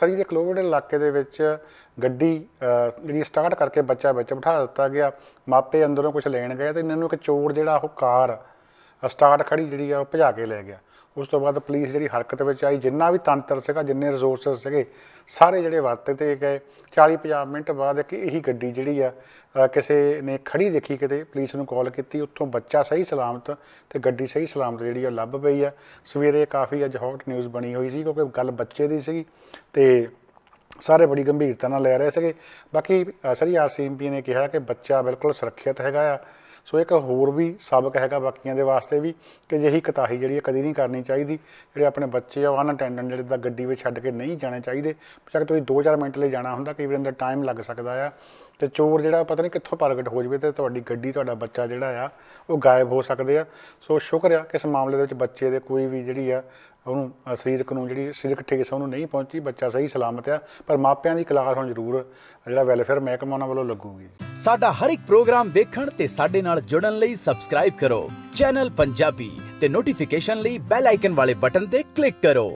ਸਰੀ ਦੇ ਕਲੋਵਰਡ ਇਲਾਕੇ ਦੇ ਵਿੱਚ ਗੱਡੀ ਜਿਹੜੀ ਸਟਾਰਟ ਕਰਕੇ ਬੱਚਾ ਵਿੱਚ ਬਿਠਾ ਦਿੱਤਾ ਗਿਆ ਮਾਪੇ ਅੰਦਰੋਂ ਕੁਝ ਲੈਣ ਗਏ ਤੇ ਇਹਨਾਂ ਨੂੰ ਇੱਕ ਚੋਰ ਜਿਹੜਾ ਉਹ ਕਾਰ ਸਟਾਰਟ ਖੜੀ ਜਿਹੜੀ ਆ ਉਹ ਭਜਾ ਕੇ ਲੈ ਗਿਆ ਉਸ ਤੋਂ ਬਾਅਦ ਪੁਲਿਸ ਜਿਹੜੀ ਹਰਕਤ ਵਿੱਚ ਆਈ ਜਿੰਨਾ ਵੀ ਤੰਤਰ ਸੀਗਾ ਜਿੰਨੇ ਰਿਸੋਰਸਸ ਸੀਗੇ ਸਾਰੇ ਜਿਹੜੇ ਵਰਤੇ ਤੇ ਗਏ 40-50 ਮਿੰਟ ਬਾਅਦ ਕਿ ਇਹੀ ਗੱਡੀ ਜਿਹੜੀ ਆ ਕਿਸੇ ਨੇ ਖੜੀ ਦੇਖੀ ਕਿਤੇ ਪੁਲਿਸ ਨੂੰ ਕਾਲ ਕੀਤੀ ਉੱਥੋਂ ਬੱਚਾ ਸਹੀ ਸਲਾਮਤ ਤੇ ਗੱਡੀ ਸਹੀ ਸਲਾਮਤ ਜਿਹੜੀ ਆ ਲੱਭ ਪਈ ਆ ਸਵੇਰੇ ਕਾਫੀ ਅੱਜ ਹੌਟ ਨਿਊਜ਼ ਬਣੀ ਹੋਈ ਸੀ ਕਿਉਂਕਿ ਗੱਲ ਬੱਚੇ ਦੀ ਸੀ ਤੇ ਸਾਰੇ ਬੜੀ ਗੰਭੀਰਤਾ ਨਾਲ ਲੈ ਰਹੇ ਸੀਗੇ ਬਾਕੀ ਸਰੀ ਆਰਸੀਐਮਪੀ ਨੇ ਕਿਹਾ ਕਿ ਬੱਚਾ ਬਿਲਕੁਲ ਸੁਰੱਖਿਅਤ ਹੈਗਾ ਆ ਸੋ ਇੱਕ ਹੋਰ ਵੀ ਸਬਕ ਹੈਗਾ ਬਾਕੀਆਂ ਦੇ ਵਾਸਤੇ ਵੀ ਕਿ ਜਿਹੀ ਕਤਾਹੀ ਜਿਹੜੀ ਕਦੀ ਨਹੀਂ ਕਰਨੀ ਚਾਹੀਦੀ ਜਿਹੜੇ ਆਪਣੇ ਬੱਚੇ ਆ ਉਹਨਾਂ ਅਟੈਂਡੈਂਟ ਜਿਹੜੇ ਤਾਂ ਗੱਡੀ ਵਿੱਚ ਛੱਡ ਕੇ ਨਹੀਂ ਜਾਣੇ ਚਾਹੀਦੇ ਪਰ ਤੁਸੀਂ 2-4 ਮਿੰਟ ਲਈ ਜਾਣਾ ਹੁੰਦਾ ਕਈ ਵਾਰ ਅੰਦਰ ਟਾਈਮ ਲੱਗ ਸਕਦਾ ਆ ਤੇ ਚੋਰ ਜਿਹੜਾ ਪਤਾ ਨਹੀਂ ਕਿੱਥੋਂ ਪ੍ਰਗਟ ਹੋ ਜਵੇ ਤੇ ਤੁਹਾਡੀ ਗੱਡੀ ਤੁਹਾਡਾ ਬੱਚਾ ਜਿਹੜਾ ਆ ਉਹ ਗਾਇਬ ਹੋ ਸਕਦੇ ਆ ਸੋ ਸ਼ੁਕਰ ਆ ਕਿ ਮਾਮਲੇ ਦੇ ਵਿੱਚ ਬੱਚੇ ਦੇ ਕੋਈ ਵੀ ਜਿਹੜੀ ਆ ਉਹਨੂੰ ਸਰੀਰਕ ਨੂੰ ਜਿਹੜੀ ਸਰੀਰਕ ਠੇਸ ਉਹਨੂੰ ਨਹੀਂ ਪਹੁੰਚੀ ਬੱਚਾ ਸਹੀ ਸਲਾਮਤ ਆ ਪਰ ਮਾਪਿਆਂ ਦੀ ਕਲਾਸ ਹੁਣ ਜ਼ਰੂਰ ਜਿਹੜਾ ਵੈਲਫੇਅਰ ਮਹਿਕਮਾ ਉਹਨਾਂ ਵੱਲੋਂ ਲੱਗੂਗੀ ਸਾਡਾ ਹਰ ਇੱਕ ਪ੍ਰੋਗਰਾਮ ਦੇਖਣ ਤੇ ਸਾਡੇ ਨਾਲ ਜੁੜਨ ਲਈ ਸਬਸਕ੍ਰਾਈਬ ਕਰੋ ਚੈਨਲ ਪੰਜਾਬੀ ਤੇ ਨੋਟੀਫਿਕੇਸ਼ਨ ਲਈ ਬੈਲ ਆਈਕਨ ਵਾਲੇ ਬਟਨ ਤੇ ਕਲਿੱਕ ਕਰੋ